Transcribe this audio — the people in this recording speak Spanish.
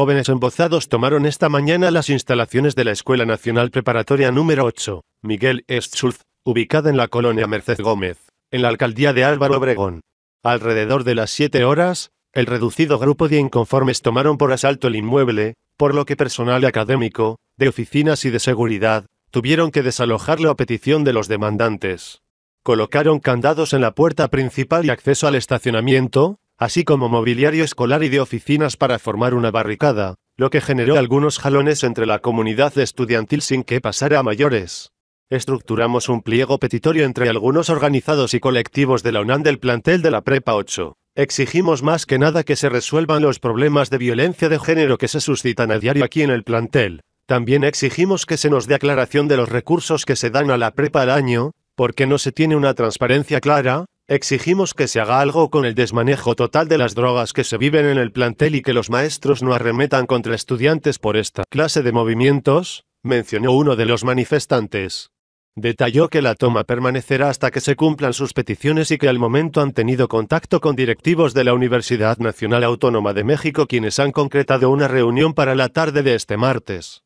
jóvenes embozados tomaron esta mañana las instalaciones de la Escuela Nacional Preparatoria número 8, Miguel Estzulz, ubicada en la colonia Merced Gómez, en la alcaldía de Álvaro Obregón. Alrededor de las 7 horas, el reducido grupo de inconformes tomaron por asalto el inmueble, por lo que personal académico, de oficinas y de seguridad, tuvieron que desalojarlo a petición de los demandantes. Colocaron candados en la puerta principal y acceso al estacionamiento, así como mobiliario escolar y de oficinas para formar una barricada, lo que generó algunos jalones entre la comunidad estudiantil sin que pasara a mayores. Estructuramos un pliego petitorio entre algunos organizados y colectivos de la UNAM del plantel de la Prepa 8. Exigimos más que nada que se resuelvan los problemas de violencia de género que se suscitan a diario aquí en el plantel. También exigimos que se nos dé aclaración de los recursos que se dan a la prepa al año, porque no se tiene una transparencia clara, Exigimos que se haga algo con el desmanejo total de las drogas que se viven en el plantel y que los maestros no arremetan contra estudiantes por esta clase de movimientos, mencionó uno de los manifestantes. Detalló que la toma permanecerá hasta que se cumplan sus peticiones y que al momento han tenido contacto con directivos de la Universidad Nacional Autónoma de México quienes han concretado una reunión para la tarde de este martes.